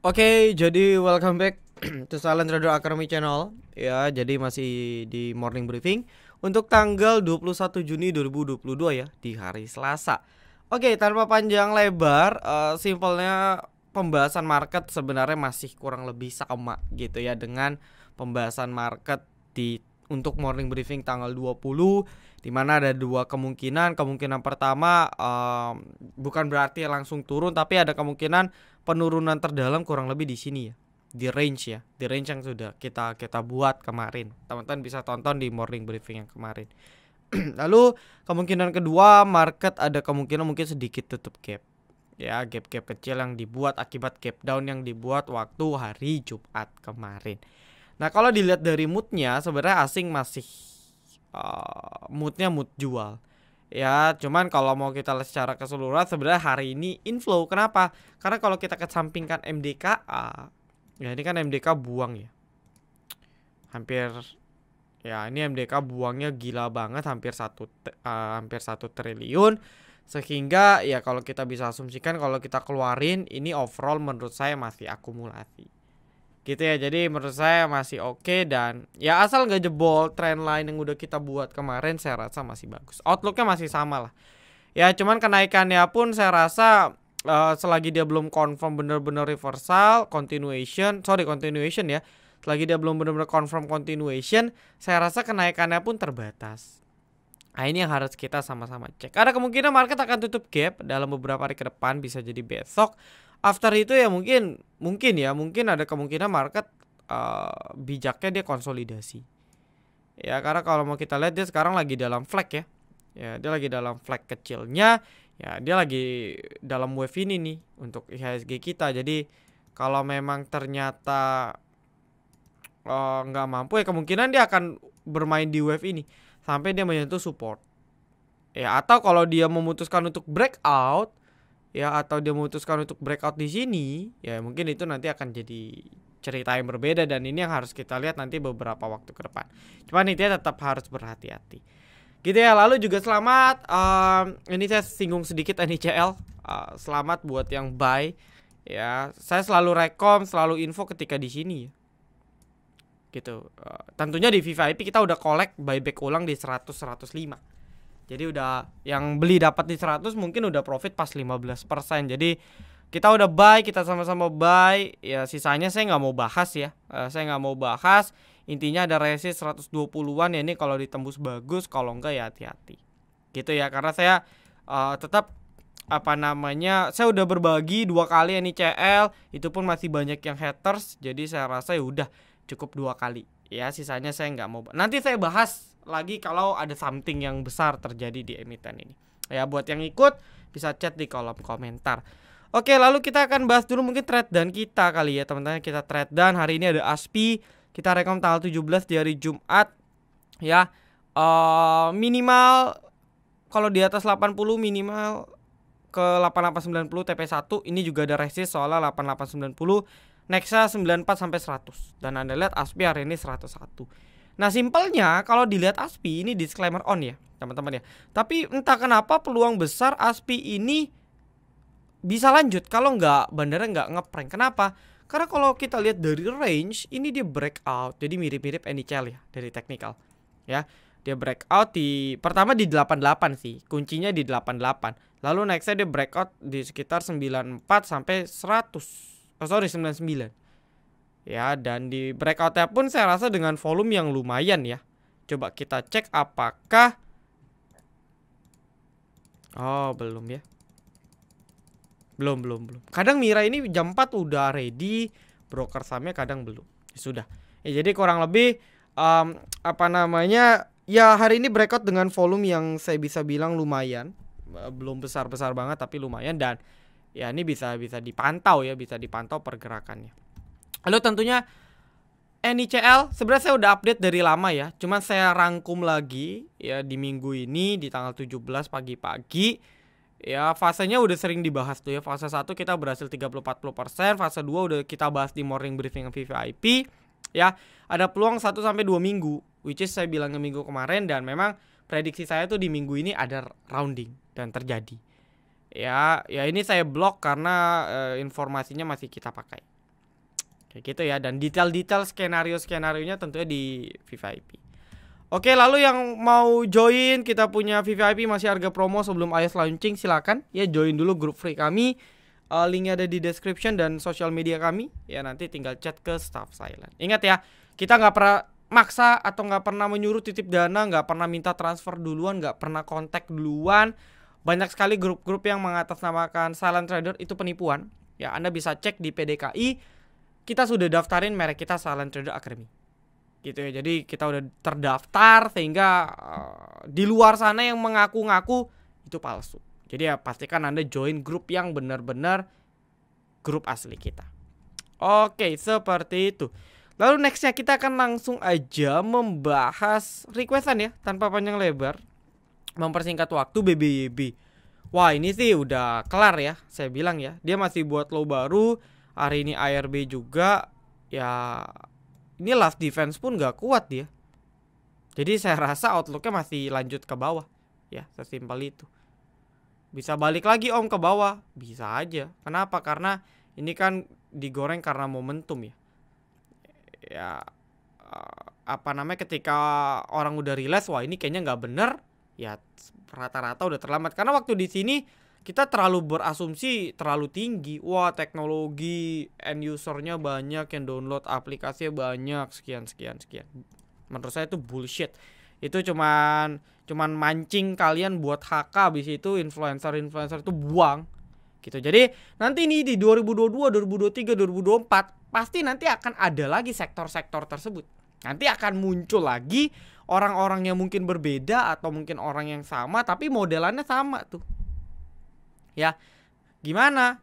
Oke, jadi welcome back to Silent Radio Academy channel. Ya, jadi masih di morning briefing untuk tanggal 21 Juni 2022 ya, di hari Selasa. Oke, tanpa panjang lebar, uh, simpelnya pembahasan market sebenarnya masih kurang lebih sama gitu ya dengan pembahasan market di untuk morning briefing tanggal 20 dimana ada dua kemungkinan kemungkinan pertama um, bukan berarti langsung turun tapi ada kemungkinan penurunan terdalam kurang lebih di sini ya di range ya di range yang sudah kita kita buat kemarin teman-teman bisa tonton di morning briefing yang kemarin lalu kemungkinan kedua market ada kemungkinan mungkin sedikit tutup gap ya gap-gap kecil yang dibuat akibat gap down yang dibuat waktu hari Jumat kemarin. Nah kalau dilihat dari moodnya sebenarnya asing masih uh, moodnya mood jual ya cuman kalau mau kita lihat secara keseluruhan sebenarnya hari ini inflow kenapa karena kalau kita kesampingkan MDKA eh, ya ini kan MDK buang ya hampir ya ini MDK buangnya gila banget hampir satu uh, hampir satu triliun sehingga ya kalau kita bisa asumsikan kalau kita keluarin ini overall menurut saya masih akumulasi gitu ya jadi menurut saya masih oke okay dan ya asal nggak jebol trend line yang udah kita buat kemarin saya rasa masih bagus outlooknya masih sama lah ya cuman kenaikannya pun saya rasa uh, selagi dia belum confirm bener-bener reversal continuation sorry continuation ya selagi dia belum bener-bener confirm continuation saya rasa kenaikannya pun terbatas Nah ini yang harus kita sama-sama cek Ada kemungkinan market akan tutup gap dalam beberapa hari ke depan bisa jadi besok after itu ya mungkin mungkin ya mungkin ada kemungkinan market uh, bijaknya dia konsolidasi ya karena kalau mau kita lihat dia sekarang lagi dalam flag ya ya dia lagi dalam flag kecilnya ya dia lagi dalam wave ini nih untuk IHSG kita jadi kalau memang ternyata eh, nggak uh, mampu ya kemungkinan dia akan bermain di wave ini sampai dia menyentuh support ya atau kalau dia memutuskan untuk breakout ya atau dia memutuskan untuk breakout di sini ya mungkin itu nanti akan jadi cerita yang berbeda dan ini yang harus kita lihat nanti beberapa waktu ke depan cuman dia tetap harus berhati-hati gitu ya lalu juga selamat um, ini saya singgung sedikit ini uh, selamat buat yang buy ya saya selalu rekom selalu info ketika di sini gitu uh, tentunya di VIP kita udah collect buyback ulang di 100 105 jadi udah yang beli dapat di 100 mungkin udah profit pas 15%. Jadi kita udah buy, kita sama-sama buy. Ya sisanya saya nggak mau bahas ya. Uh, saya nggak mau bahas. Intinya ada resist 120-an ya ini kalau ditembus bagus, kalau enggak ya hati-hati. Gitu ya karena saya uh, tetap apa namanya saya udah berbagi dua kali ini CL itu pun masih banyak yang haters jadi saya rasa ya udah cukup dua kali ya sisanya saya nggak mau nanti saya bahas lagi kalau ada something yang besar terjadi di emiten ini. Ya, buat yang ikut bisa chat di kolom komentar. Oke, lalu kita akan bahas dulu mungkin trade dan kita kali ya, teman-teman. Kita trade dan hari ini ada ASPI. Kita rekam tanggal 17 di hari Jumat. Ya. Uh, minimal kalau di atas 80 minimal ke 8890 TP1 ini juga ada resist soalnya 8890 Nexa 94 sampai 100 dan Anda lihat ASPI hari ini 101. Nah, simpelnya kalau dilihat ASPI ini disclaimer on ya, teman-teman ya. Tapi entah kenapa peluang besar ASPI ini bisa lanjut kalau nggak bandara nggak ngeprank. Kenapa? Karena kalau kita lihat dari range ini dia breakout, jadi mirip-mirip NHL ya dari technical ya. Dia breakout di pertama di 88 sih, kuncinya di 88. Lalu nextnya dia breakout di sekitar 94 sampai 100. Oh, sorry 99. Ya, dan di breakoutnya pun saya rasa dengan volume yang lumayan ya. Coba kita cek apakah Oh, belum ya. Belum, belum, belum. Kadang Mira ini jam 4 udah ready, broker sahamnya kadang belum. Ya, sudah. Ya, jadi kurang lebih um, apa namanya? Ya, hari ini breakout dengan volume yang saya bisa bilang lumayan. Eh, belum besar-besar banget tapi lumayan dan ya ini bisa bisa dipantau ya, bisa dipantau pergerakannya. Lalu tentunya NICL sebenarnya saya udah update dari lama ya. Cuman saya rangkum lagi ya di minggu ini di tanggal 17 pagi-pagi. Ya fasenya udah sering dibahas tuh ya. Fase 1 kita berhasil 30-40%, fase 2 udah kita bahas di morning briefing VVIP. Ya, ada peluang 1 sampai 2 minggu which is saya bilang minggu kemarin dan memang prediksi saya tuh di minggu ini ada rounding dan terjadi. Ya, ya ini saya blok karena uh, informasinya masih kita pakai. Kayak gitu ya dan detail-detail skenario-skenarionya tentunya di VIP. Oke, lalu yang mau join kita punya VIP masih harga promo sebelum iOS launching silakan ya join dulu grup free kami. Uh, eh, linknya ada di description dan sosial media kami. Ya nanti tinggal chat ke staff silent. Ingat ya, kita nggak pernah maksa atau nggak pernah menyuruh titip dana, nggak pernah minta transfer duluan, nggak pernah kontak duluan. Banyak sekali grup-grup yang mengatasnamakan silent trader itu penipuan. Ya Anda bisa cek di PDKI kita sudah daftarin merek kita Silent Trader Academy gitu ya jadi kita udah terdaftar sehingga uh, di luar sana yang mengaku-ngaku itu palsu jadi ya pastikan anda join grup yang benar-benar grup asli kita oke seperti itu lalu nextnya kita akan langsung aja membahas requestan ya tanpa panjang lebar mempersingkat waktu BBYB wah ini sih udah kelar ya saya bilang ya dia masih buat low baru hari ini ARB juga ya ini last defense pun gak kuat dia. Jadi saya rasa outlooknya masih lanjut ke bawah. Ya, sesimpel itu. Bisa balik lagi om ke bawah. Bisa aja. Kenapa? Karena ini kan digoreng karena momentum ya. Ya, eh, apa namanya ketika orang udah rilis, wah ini kayaknya nggak bener. Ya, rata-rata udah terlambat. Karena waktu di sini kita terlalu berasumsi terlalu tinggi wah teknologi end usernya banyak yang download aplikasinya banyak sekian sekian sekian menurut saya itu bullshit itu cuman cuman mancing kalian buat HK habis itu influencer-influencer itu buang gitu. Jadi nanti ini di 2022, 2023, 2024 pasti nanti akan ada lagi sektor-sektor tersebut. Nanti akan muncul lagi orang-orang yang mungkin berbeda atau mungkin orang yang sama tapi modelannya sama tuh ya gimana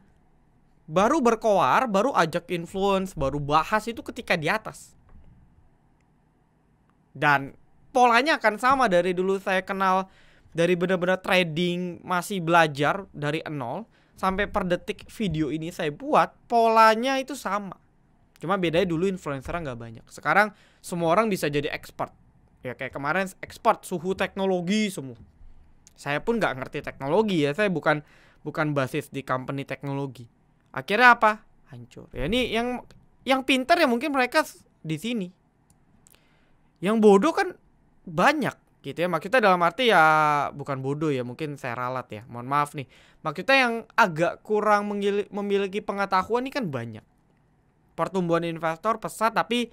baru berkoar baru ajak influence baru bahas itu ketika di atas dan polanya akan sama dari dulu saya kenal dari benar-benar trading masih belajar dari nol sampai per detik video ini saya buat polanya itu sama cuma bedanya dulu influencer nggak banyak sekarang semua orang bisa jadi expert ya kayak kemarin expert suhu teknologi semua saya pun nggak ngerti teknologi ya saya bukan bukan basis di company teknologi. Akhirnya apa? Hancur. Ya ini yang yang pintar ya mungkin mereka di sini. Yang bodoh kan banyak gitu ya. Makita dalam arti ya bukan bodoh ya, mungkin saya ralat ya. Mohon maaf nih. Makita yang agak kurang memiliki pengetahuan ini kan banyak. Pertumbuhan investor pesat tapi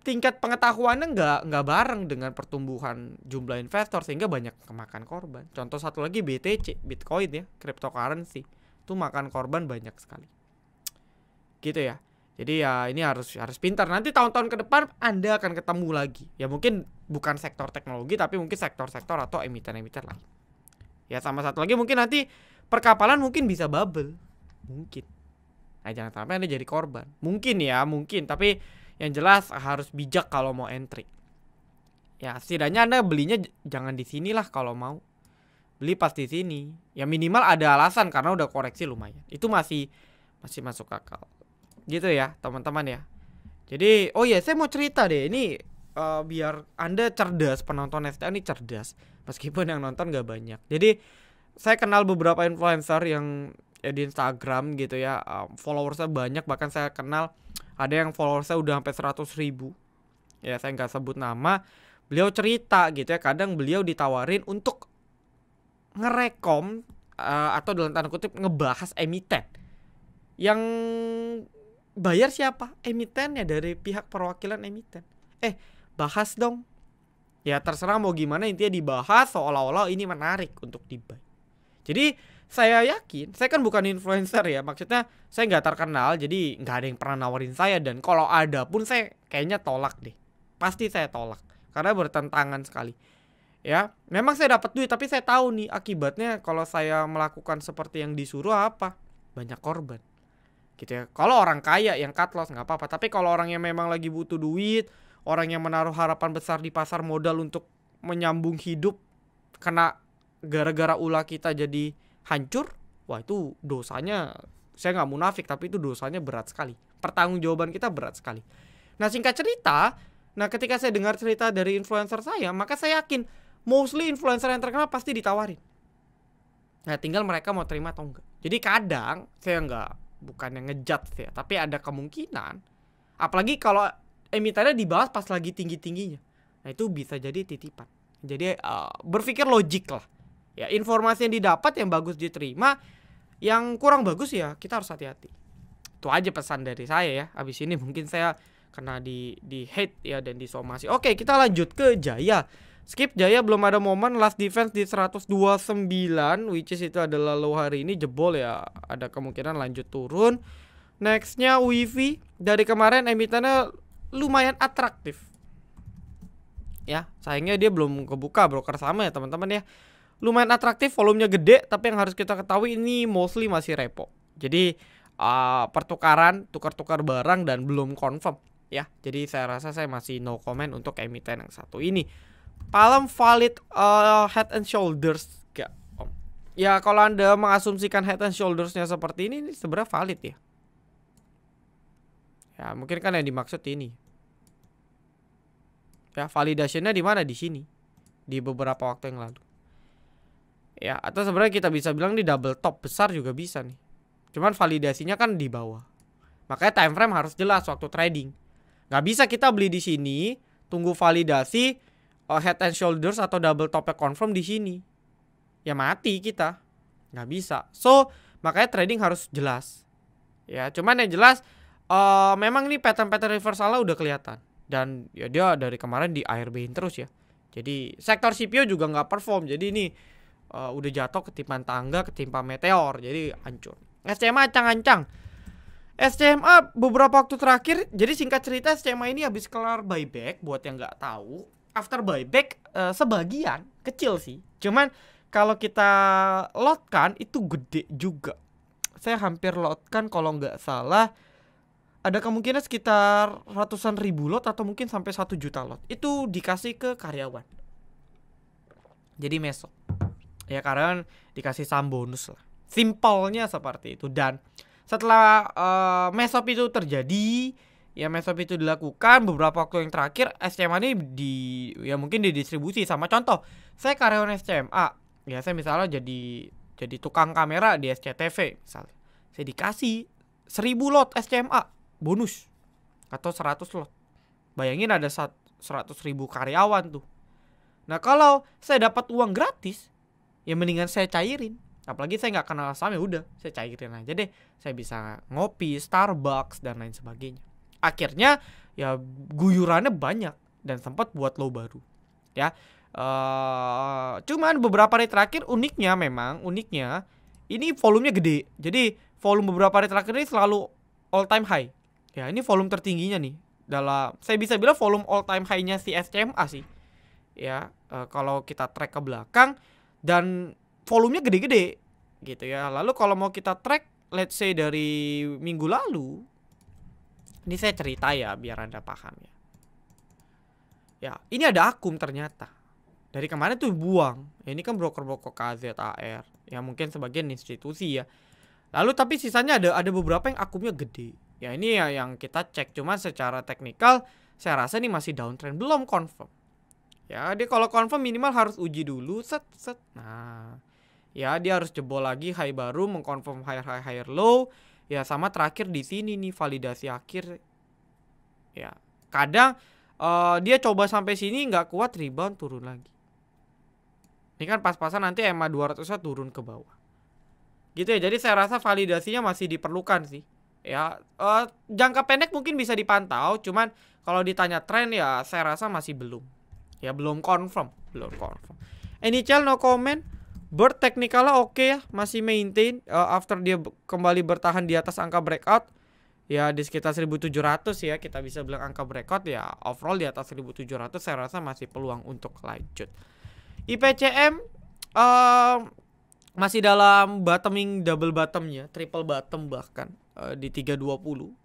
tingkat pengetahuannya nggak nggak bareng dengan pertumbuhan jumlah investor sehingga banyak kemakan korban. Contoh satu lagi BTC, Bitcoin ya, cryptocurrency itu makan korban banyak sekali. Gitu ya. Jadi ya ini harus harus pintar. Nanti tahun-tahun ke depan Anda akan ketemu lagi. Ya mungkin bukan sektor teknologi tapi mungkin sektor-sektor atau emiten-emiten lain. Ya sama satu lagi mungkin nanti perkapalan mungkin bisa bubble. Mungkin. Nah jangan sampai Anda jadi korban. Mungkin ya, mungkin tapi yang jelas harus bijak kalau mau entry ya setidaknya anda belinya jangan di sini lah kalau mau beli pas di sini ya minimal ada alasan karena udah koreksi lumayan itu masih masih masuk akal gitu ya teman-teman ya jadi oh ya saya mau cerita deh ini uh, biar anda cerdas penonton STA ini cerdas meskipun yang nonton gak banyak jadi saya kenal beberapa influencer yang ya di Instagram gitu ya um, followersnya banyak bahkan saya kenal ada yang followersnya udah sampai 100 ribu ya saya nggak sebut nama beliau cerita gitu ya kadang beliau ditawarin untuk ngerekom uh, atau dalam tanda kutip ngebahas emiten yang bayar siapa emiten ya dari pihak perwakilan emiten eh bahas dong ya terserah mau gimana intinya dibahas seolah-olah ini menarik untuk dibahas jadi saya yakin saya kan bukan influencer ya maksudnya saya nggak terkenal jadi nggak ada yang pernah nawarin saya dan kalau ada pun saya kayaknya tolak deh pasti saya tolak karena bertentangan sekali ya memang saya dapat duit tapi saya tahu nih akibatnya kalau saya melakukan seperti yang disuruh apa banyak korban gitu ya kalau orang kaya yang cut loss nggak apa-apa tapi kalau orang yang memang lagi butuh duit orang yang menaruh harapan besar di pasar modal untuk menyambung hidup kena gara-gara ulah kita jadi hancur, wah itu dosanya saya nggak munafik tapi itu dosanya berat sekali. Pertanggungjawaban kita berat sekali. Nah singkat cerita, nah ketika saya dengar cerita dari influencer saya, maka saya yakin mostly influencer yang terkenal pasti ditawarin. Nah tinggal mereka mau terima atau enggak. Jadi kadang saya nggak bukan yang ngejat ya, tapi ada kemungkinan apalagi kalau emitennya dibahas pas lagi tinggi tingginya. Nah itu bisa jadi titipan. Jadi uh, berpikir logik lah ya informasi yang didapat yang bagus diterima yang kurang bagus ya kita harus hati-hati itu aja pesan dari saya ya abis ini mungkin saya kena di di hate ya dan disomasi oke kita lanjut ke Jaya skip Jaya belum ada momen last defense di 129 which is itu adalah low hari ini jebol ya ada kemungkinan lanjut turun nextnya wifi dari kemarin emitannya lumayan atraktif ya sayangnya dia belum kebuka broker sama ya teman-teman ya lumayan atraktif, volumenya gede, tapi yang harus kita ketahui ini mostly masih repo. Jadi uh, pertukaran, tukar-tukar barang dan belum confirm ya. Jadi saya rasa saya masih no comment untuk emiten yang satu ini. Palem valid uh, head and shoulders gak om? Ya kalau anda mengasumsikan head and shouldersnya seperti ini, ini sebenarnya valid ya. Ya mungkin kan yang dimaksud ini. Ya validasinya di mana di sini? Di beberapa waktu yang lalu ya atau sebenarnya kita bisa bilang di double top besar juga bisa nih cuman validasinya kan di bawah makanya time frame harus jelas waktu trading nggak bisa kita beli di sini tunggu validasi uh, head and shoulders atau double topnya confirm di sini ya mati kita nggak bisa so makanya trading harus jelas ya cuman yang jelas uh, memang nih pattern-pattern reversal udah kelihatan dan ya dia dari kemarin di air terus ya jadi sektor CPO juga nggak perform jadi ini uh, udah jatuh ketipan tangga, ketimpa meteor, jadi hancur. SCMA ancang-ancang. SCMA beberapa waktu terakhir, jadi singkat cerita SCMA ini habis kelar buyback buat yang nggak tahu. After buyback uh, sebagian kecil sih, cuman kalau kita lotkan itu gede juga. Saya hampir lotkan kalau nggak salah ada kemungkinan sekitar ratusan ribu lot atau mungkin sampai satu juta lot. Itu dikasih ke karyawan. Jadi mesok ya karena kan dikasih saham bonus lah simpelnya seperti itu dan setelah uh, mesop itu terjadi ya mesop itu dilakukan beberapa waktu yang terakhir SCMA ini di ya mungkin didistribusi sama contoh saya karyawan SCMA ya saya misalnya jadi jadi tukang kamera di SCTV misalnya saya dikasih 1000 lot SCMA bonus atau 100 lot bayangin ada 100 ribu karyawan tuh nah kalau saya dapat uang gratis ya mendingan saya cairin apalagi saya nggak kenal sama ya udah saya cairin aja deh saya bisa ngopi Starbucks dan lain sebagainya akhirnya ya guyurannya banyak dan sempat buat low baru ya Uh, cuman beberapa hari terakhir uniknya memang uniknya ini volumenya gede. Jadi volume beberapa hari terakhir ini selalu all time high. Ya ini volume tertingginya nih dalam saya bisa bilang volume all time high-nya si SCMA sih. Ya uh, kalau kita track ke belakang dan volumenya gede-gede gitu ya. Lalu kalau mau kita track let's say dari minggu lalu ini saya cerita ya biar Anda paham ya. Ya, ini ada akum ternyata. Dari kemarin tuh buang. Ya, ini kan broker-broker KZAR. Ya mungkin sebagian institusi ya. Lalu tapi sisanya ada ada beberapa yang akumnya gede. Ya ini ya yang kita cek cuma secara teknikal saya rasa ini masih downtrend belum confirm. Ya, dia kalau confirm minimal harus uji dulu, set set. Nah, ya dia harus jebol lagi high baru mengkonfirm higher high higher low. Ya sama terakhir di sini nih validasi akhir. Ya, kadang uh, dia coba sampai sini nggak kuat rebound turun lagi. Ini kan pas-pasan nanti EMA 200 turun ke bawah. Gitu ya. Jadi saya rasa validasinya masih diperlukan sih. Ya, uh, jangka pendek mungkin bisa dipantau, cuman kalau ditanya tren ya saya rasa masih belum. Ya belum confirm, belum confirm. NHL no comment. Bird teknikalnya oke okay ya, masih maintain uh, after dia kembali bertahan di atas angka breakout. Ya di sekitar 1700 ya kita bisa bilang angka breakout ya overall di atas 1700 saya rasa masih peluang untuk lanjut. IPCM uh, masih dalam bottoming double bottomnya, triple bottom bahkan uh, di 320.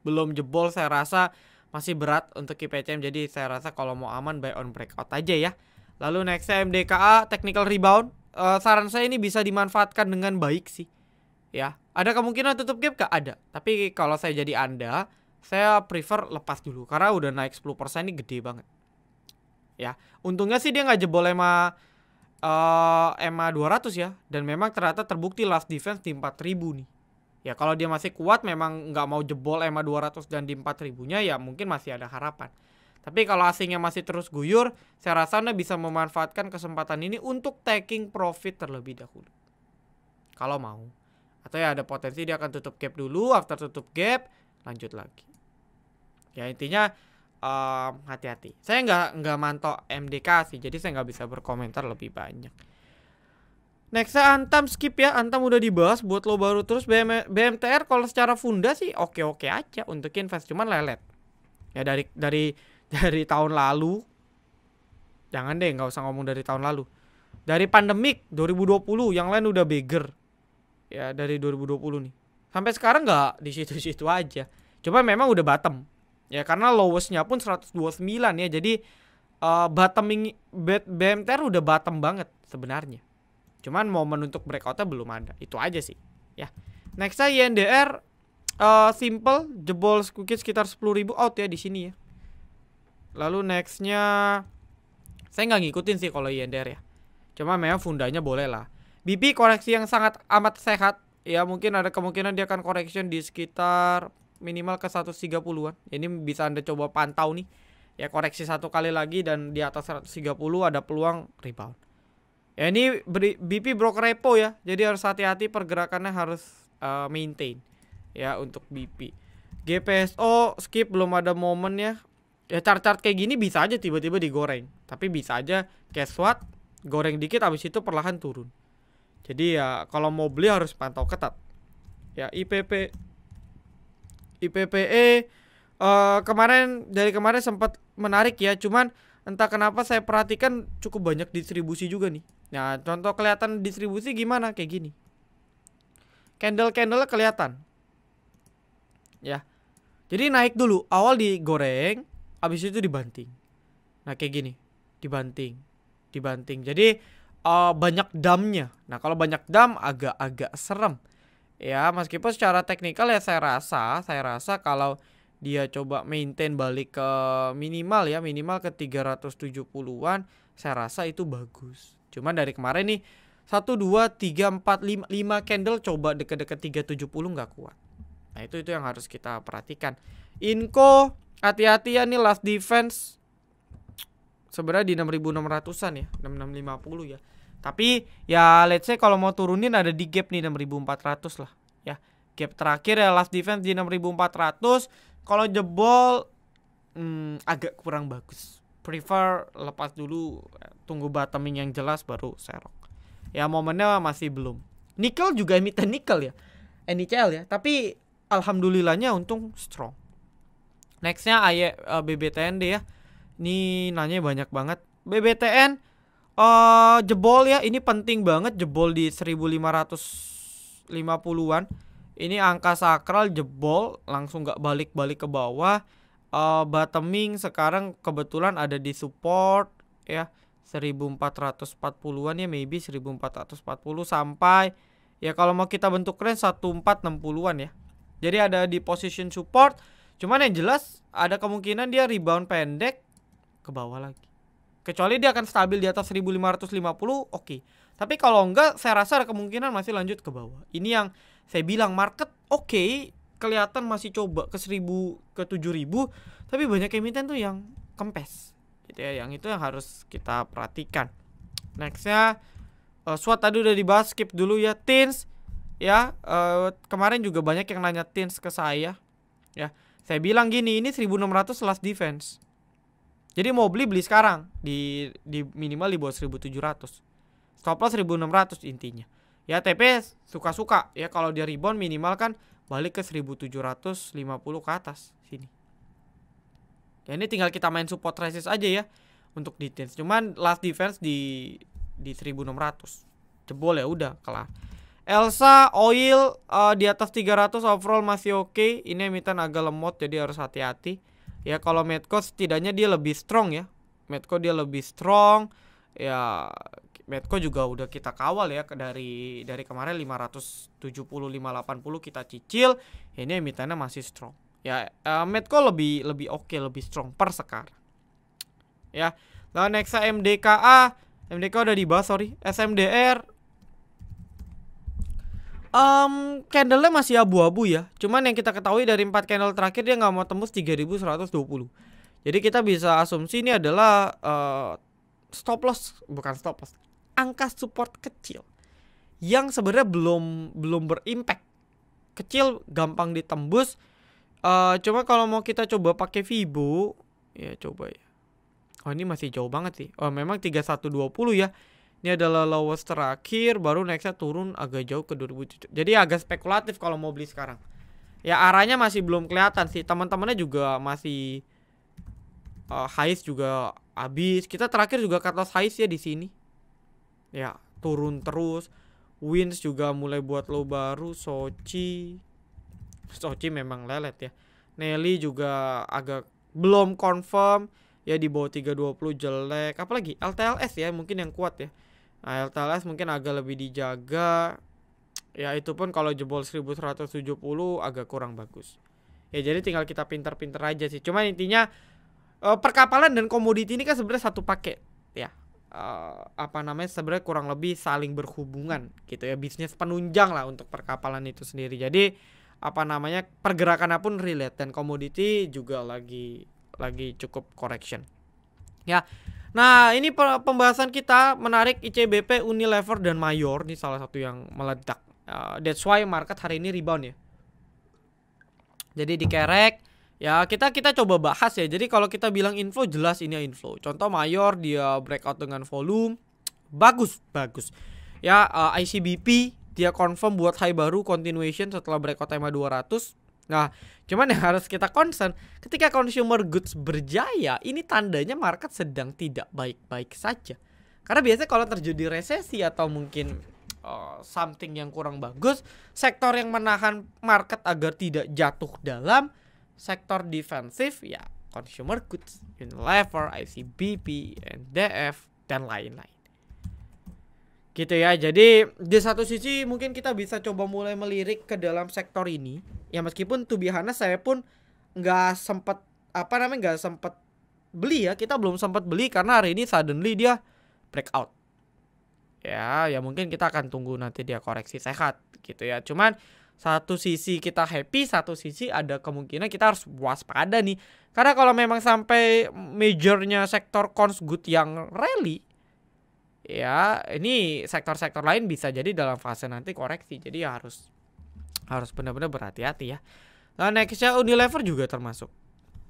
Belum jebol saya rasa masih berat untuk IPCM jadi saya rasa kalau mau aman buy on breakout aja ya. Lalu nextnya MDKA technical rebound. Uh, saran saya ini bisa dimanfaatkan dengan baik sih. Ya, ada kemungkinan tutup gap gak? Ada. Tapi kalau saya jadi Anda, saya prefer lepas dulu karena udah naik 10% ini gede banget. Ya, untungnya sih dia nggak jebol EMA uh, EMA 200 ya dan memang ternyata terbukti last defense di 4000 nih ya kalau dia masih kuat memang nggak mau jebol EMA 200 dan di 4000-nya ya mungkin masih ada harapan. Tapi kalau asingnya masih terus guyur, saya rasa Anda bisa memanfaatkan kesempatan ini untuk taking profit terlebih dahulu. Kalau mau. Atau ya ada potensi dia akan tutup gap dulu, after tutup gap, lanjut lagi. Ya intinya hati-hati. Um, hati -hati. saya nggak nggak mantok MDK sih, jadi saya nggak bisa berkomentar lebih banyak. Nextnya Antam skip ya Antam udah dibahas buat lo baru terus BM e, BMTR kalau secara funda sih oke-oke aja untuk invest cuman lelet ya dari dari dari tahun lalu jangan deh nggak usah ngomong dari tahun lalu dari pandemik 2020 yang lain udah bigger ya dari 2020 nih sampai sekarang nggak di situ-situ aja cuma memang udah bottom ya karena lowestnya pun 129 ya jadi uh, bottoming BMTR udah bottom banget sebenarnya Cuman momen untuk breakoutnya belum ada. Itu aja sih. Ya. Nextnya YNDR uh, eh, simple jebol sedikit sekitar 10.000 out ya di sini ya. Lalu nextnya saya nggak ngikutin sih kalau YNDR ya. Cuma memang fundanya boleh lah. BP koreksi yang sangat amat sehat. Ya mungkin ada kemungkinan dia akan correction di sekitar minimal ke 130-an. Ini bisa Anda coba pantau nih. Ya koreksi satu kali lagi dan di atas 130 ada peluang rebound. Ya ini BP broke repo ya. Jadi harus hati-hati pergerakannya harus uh, maintain ya untuk BP. GPSO skip belum ada momen ya. Ya chart-chart kayak gini bisa aja tiba-tiba digoreng. Tapi bisa aja cash what goreng dikit habis itu perlahan turun. Jadi ya kalau mau beli harus pantau ketat. Ya IPP IPPE uh, eh, kemarin dari kemarin sempat menarik ya, cuman entah kenapa saya perhatikan cukup banyak distribusi juga nih. Nah, contoh kelihatan distribusi gimana kayak gini. Candle-candle kelihatan. Ya. Jadi naik dulu, awal digoreng, habis itu dibanting. Nah, kayak gini. Dibanting. Dibanting. Jadi uh, banyak damnya. Nah, kalau banyak dam agak-agak serem. Ya, meskipun secara teknikal ya saya rasa, saya rasa kalau dia coba maintain balik ke minimal ya minimal ke 370-an saya rasa itu bagus cuman dari kemarin nih 1 2 3 4 5 5 candle coba deket-deket 370 nggak kuat nah itu itu yang harus kita perhatikan inko hati-hati ya nih last defense sebenarnya di 6600-an ya 6650 ya tapi ya let's say kalau mau turunin ada di gap nih 6400 lah ya gap terakhir ya last defense di 6400 kalau jebol hmm, agak kurang bagus prefer lepas dulu tunggu bottoming yang jelas baru serok ya momennya masih belum nikel juga emiten nikel ya NICL ya tapi alhamdulillahnya untung strong nextnya ayek uh, BBTN deh ya ini nanya banyak banget BBTN uh, eh, jebol ya ini penting banget jebol di 1550-an ini angka sakral jebol langsung nggak balik-balik ke bawah uh, eh, bottoming sekarang kebetulan ada di support ya 1440-an ya maybe 1440 sampai ya kalau mau kita bentuk range 1460-an ya. Jadi ada di position support. Cuman yang jelas ada kemungkinan dia rebound pendek ke bawah lagi. Kecuali dia akan stabil di atas 1550, oke. Okay. Tapi kalau enggak saya rasa ada kemungkinan masih lanjut ke bawah. Ini yang saya bilang market oke okay, kelihatan masih coba ke seribu ke tujuh ribu tapi banyak emiten tuh yang kempes gitu ya yang itu yang harus kita perhatikan nextnya uh, eh, SWAT tadi udah dibahas skip dulu ya tins ya uh, kemarin juga banyak yang nanya tins ke saya ya saya bilang gini ini 1600 last defense jadi mau beli beli sekarang di di minimal di bawah 1700 stop loss 1600 intinya Ya TP suka-suka ya kalau dia rebound minimal kan balik ke 1750 ke atas sini. Ya ini tinggal kita main support resist aja ya untuk defense. Cuman last defense di di 1600. Jebol ya udah kalah. Elsa oil uh, di atas 300 overall masih oke. Okay. Ini emiten agak lemot jadi harus hati-hati. Ya kalau Medco setidaknya dia lebih strong ya. Medco dia lebih strong. Ya Medco juga udah kita kawal ya dari dari kemarin 570 580 kita cicil ini emitennya masih strong ya uh, Medco lebih lebih oke okay, lebih strong per sekarang ya lalu Nexa MDKA MDKA udah dibahas sorry SMDR um, candlenya masih abu-abu ya cuman yang kita ketahui dari 4 candle terakhir dia nggak mau tembus 3120 jadi kita bisa asumsi ini adalah uh, stop loss bukan stop loss angka support kecil yang sebenarnya belum belum berimpact kecil gampang ditembus uh, cuma kalau mau kita coba pakai fibo ya coba ya oh ini masih jauh banget sih oh memang 3120 ya ini adalah lowest terakhir baru nextnya turun agak jauh ke 2007 jadi agak spekulatif kalau mau beli sekarang ya arahnya masih belum kelihatan sih teman-temannya juga masih uh, highs juga habis kita terakhir juga kertas highs ya di sini ya turun terus wins juga mulai buat lo baru Sochi Sochi memang lelet ya Nelly juga agak belum confirm ya di bawah 320 jelek apalagi LTLS ya mungkin yang kuat ya nah, LTLS mungkin agak lebih dijaga ya itu pun kalau jebol 1170 agak kurang bagus ya jadi tinggal kita pinter-pinter aja sih cuman intinya eh, perkapalan dan komoditi ini kan sebenarnya satu paket uh, apa namanya sebenarnya kurang lebih saling berhubungan gitu ya bisnis penunjang lah untuk perkapalan itu sendiri jadi apa namanya pergerakan pun relate dan komoditi juga lagi lagi cukup correction ya nah ini pembahasan kita menarik ICBP Unilever dan Mayor ini salah satu yang meledak uh, that's why market hari ini rebound ya jadi dikerek Ya, kita kita coba bahas ya. Jadi kalau kita bilang inflow jelas ini inflow. Contoh mayor dia breakout dengan volume bagus, bagus. Ya, uh, eh, ICBP dia confirm buat high baru continuation setelah breakout tema 200. Nah, cuman yang harus kita concern ketika consumer goods berjaya, ini tandanya market sedang tidak baik-baik saja. Karena biasanya kalau terjadi resesi atau mungkin uh, something yang kurang bagus, sektor yang menahan market agar tidak jatuh dalam sektor defensif ya consumer goods, Unilever, ICBP, NDF dan lain-lain. Gitu ya. Jadi di satu sisi mungkin kita bisa coba mulai melirik ke dalam sektor ini. Ya meskipun to be saya pun nggak sempat apa namanya nggak sempat beli ya. Kita belum sempat beli karena hari ini suddenly dia breakout. Ya, ya mungkin kita akan tunggu nanti dia koreksi sehat gitu ya. Cuman satu sisi kita happy, satu sisi ada kemungkinan kita harus waspada nih. Karena kalau memang sampai majornya sektor cons good yang rally, ya ini sektor-sektor lain bisa jadi dalam fase nanti koreksi. Jadi ya harus harus benar-benar berhati-hati ya. Nah nextnya Unilever juga termasuk.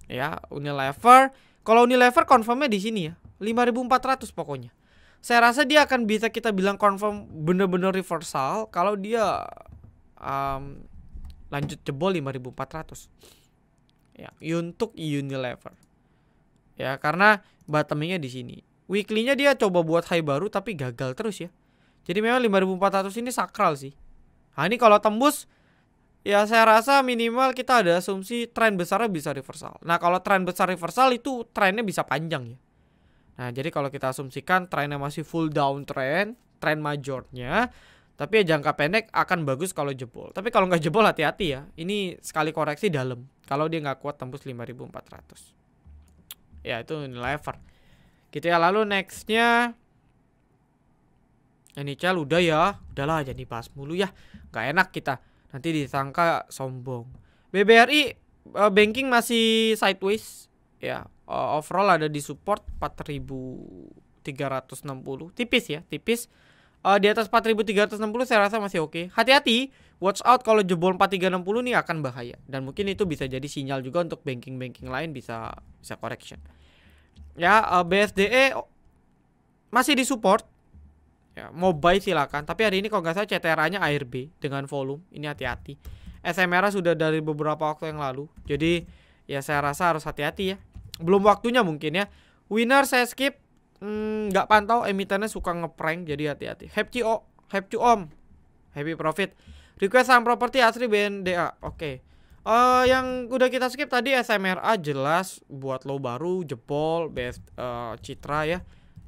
Ya Unilever, kalau Unilever confirmnya di sini ya, 5400 pokoknya. Saya rasa dia akan bisa kita bilang confirm bener-bener reversal kalau dia um, lanjut jebol 5400 ya untuk Unilever ya karena bottomingnya di sini weeklynya dia coba buat high baru tapi gagal terus ya jadi memang 5400 ini sakral sih nah ini kalau tembus ya saya rasa minimal kita ada asumsi tren besar bisa reversal. Nah kalau tren besar reversal itu trennya bisa panjang ya. Nah jadi kalau kita asumsikan trennya masih full downtrend, tren majornya tapi ya jangka pendek akan bagus kalau jebol. Tapi kalau nggak jebol hati-hati ya. Ini sekali koreksi dalam. Kalau dia nggak kuat tembus 5400. Ya itu lever. Gitu ya. Lalu nextnya ini cel udah ya. Udahlah jadi pas mulu ya. Nggak enak kita. Nanti disangka sombong. BBRI uh, eh, banking masih sideways ya. Uh, overall ada di support 4360. Tipis ya, tipis uh, di atas 4360 saya rasa masih oke. Okay. Hati-hati, watch out kalau jebol 4360 nih akan bahaya dan mungkin itu bisa jadi sinyal juga untuk banking-banking lain bisa bisa correction. Ya, uh, eh, BSDE masih disupport. Ya, mau buy silakan, tapi hari ini kalau nggak salah CTRA-nya ARB dengan volume. Ini hati-hati. SMR sudah dari beberapa waktu yang lalu. Jadi ya saya rasa harus hati-hati ya. Belum waktunya mungkin ya. Winner saya skip Hmm, nggak mm, pantau emitennya suka ngeprank jadi hati-hati. Happy O, Happy Om, Happy Profit. Request saham properti asli BNDA. Oke. Okay. Uh, eh, yang udah kita skip tadi SMRA jelas buat lo baru jebol best uh, Citra ya.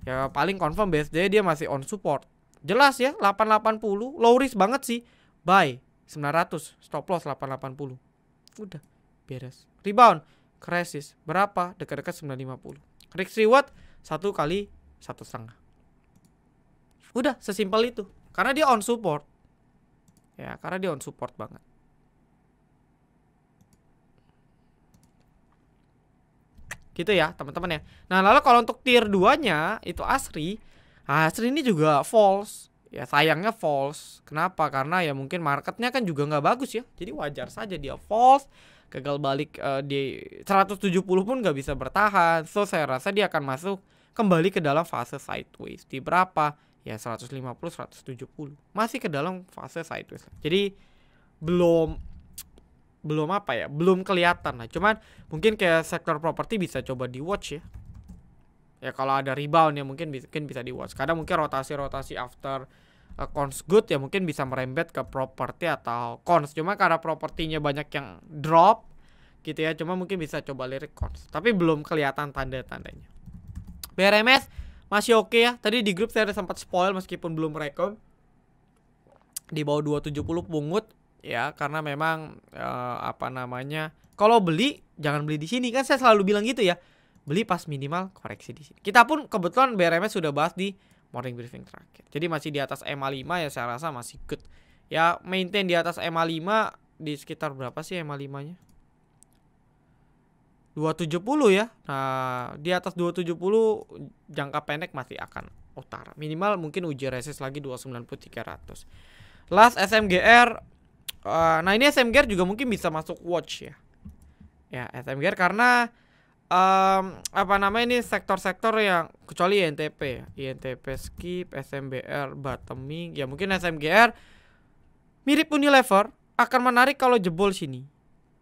Ya paling confirm BSD dia masih on support. Jelas ya 880 low risk banget sih. Buy 900 stop loss 880. Udah beres. Rebound krisis berapa? Dekat-dekat 950. Risk reward satu kali satu setengah. Udah sesimpel itu. Karena dia on support. Ya, karena dia on support banget. Gitu ya, teman-teman ya. Nah, lalu kalau untuk tier 2-nya itu Asri. Ah, Asri ini juga false. Ya, sayangnya false. Kenapa? Karena ya mungkin marketnya kan juga nggak bagus ya. Jadi wajar saja dia false gagal balik uh, di 170 pun nggak bisa bertahan. So saya rasa dia akan masuk kembali ke dalam fase sideways. Di berapa? Ya 150, 170. Masih ke dalam fase sideways. Jadi belum belum apa ya belum kelihatan lah cuman mungkin kayak sektor properti bisa coba di watch ya ya kalau ada rebound ya mungkin mungkin bisa di watch karena mungkin rotasi-rotasi after uh, cons good ya mungkin bisa merembet ke properti atau cons cuma karena propertinya banyak yang drop gitu ya cuma mungkin bisa coba lirik cons tapi belum kelihatan tanda-tandanya BRMS masih oke okay ya. Tadi di grup saya ada sempat spoil meskipun belum rekom Di bawah 270 pungut ya karena memang uh, apa namanya? Kalau beli jangan beli di sini kan saya selalu bilang gitu ya. Beli pas minimal koreksi di sini. Kita pun kebetulan BRMS sudah bahas di morning briefing terakhir. Jadi masih di atas EMA 5 ya saya rasa masih good. Ya maintain di atas EMA 5 di sekitar berapa sih EMA 5-nya? 270 ya. Nah, di atas 270 jangka pendek masih akan utara. Minimal mungkin uji resist lagi 29300. Last SMGR uh, eh, nah ini SMGR juga mungkin bisa masuk watch ya. Ya, SMGR karena um, apa namanya ini sektor-sektor yang kecuali INTP ya. INTP skip, SMBR, bottoming, ya mungkin SMGR mirip Unilever akan menarik kalau jebol sini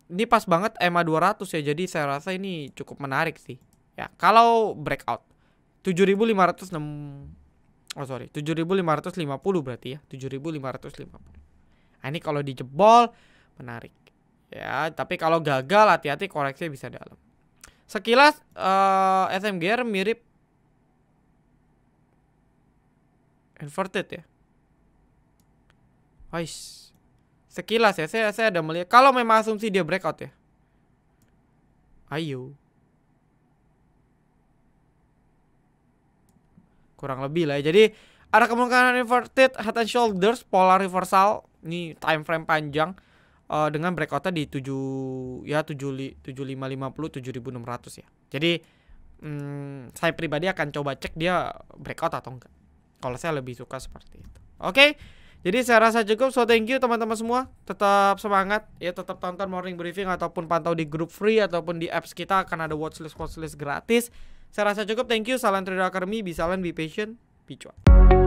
ini pas banget EMA 200 ya jadi saya rasa ini cukup menarik sih ya kalau breakout 7506 oh sorry 7550 berarti ya 7550 nah, ini kalau dijebol menarik ya tapi kalau gagal hati-hati koreksi bisa dalam sekilas uh, eh, SMGR mirip inverted ya Ice. Sekilas ya, saya saya ada melihat kalau memang asumsi dia breakout ya. Ayo. Kurang lebih lah ya. Jadi ada kemungkinan inverted head and shoulders pola reversal ini time frame panjang uh, dengan breakoutnya di 7 ya tujuh tujuh lima lima puluh ribu enam ratus ya. Jadi hmm, saya pribadi akan coba cek dia breakout atau enggak. Kalau saya lebih suka seperti itu. Oke. Okay? Jadi saya rasa cukup. So thank you teman-teman semua. Tetap semangat ya, tetap tonton morning briefing ataupun pantau di grup free ataupun di apps kita akan ada watchlist watchlist gratis. Saya rasa cukup. Thank you. Salam Trader Academy. Be silent, be patient, be cuan.